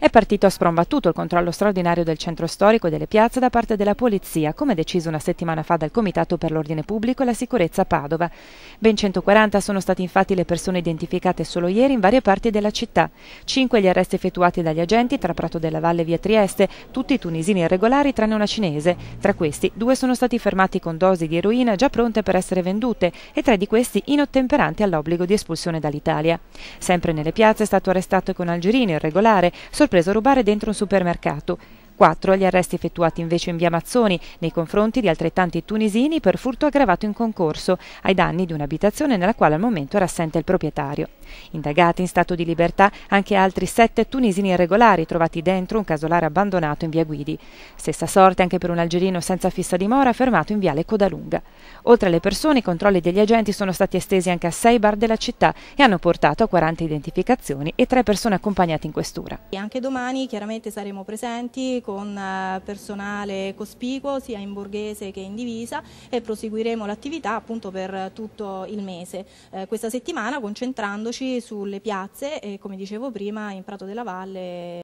È partito a sprombattuto il controllo straordinario del centro storico e delle piazze da parte della polizia, come deciso una settimana fa dal Comitato per l'Ordine Pubblico e la Sicurezza Padova. Ben 140 sono state infatti le persone identificate solo ieri in varie parti della città. Cinque gli arresti effettuati dagli agenti tra Prato della Valle e via Trieste, tutti tunisini irregolari tranne una cinese. Tra questi, due sono stati fermati con dosi di eroina già pronte per essere vendute e tre di questi inottemperanti all'obbligo di espulsione dall'Italia. Sempre nelle piazze è stato arrestato con algerino irregolare, preso a rubare dentro un supermercato Quattro gli arresti effettuati invece in via Mazzoni nei confronti di altrettanti tunisini per furto aggravato in concorso ai danni di un'abitazione nella quale al momento era assente il proprietario. Indagati in stato di libertà anche altri sette tunisini irregolari trovati dentro un casolare abbandonato in via Guidi. Stessa sorte anche per un algerino senza fissa dimora fermato in viale Codalunga. Oltre alle persone i controlli degli agenti sono stati estesi anche a sei bar della città e hanno portato a 40 identificazioni e tre persone accompagnate in questura. E anche domani chiaramente saremo presenti con con eh, personale cospicuo sia in borghese che in divisa e proseguiremo l'attività appunto per tutto il mese. Eh, questa settimana concentrandoci sulle piazze e come dicevo prima in Prato della Valle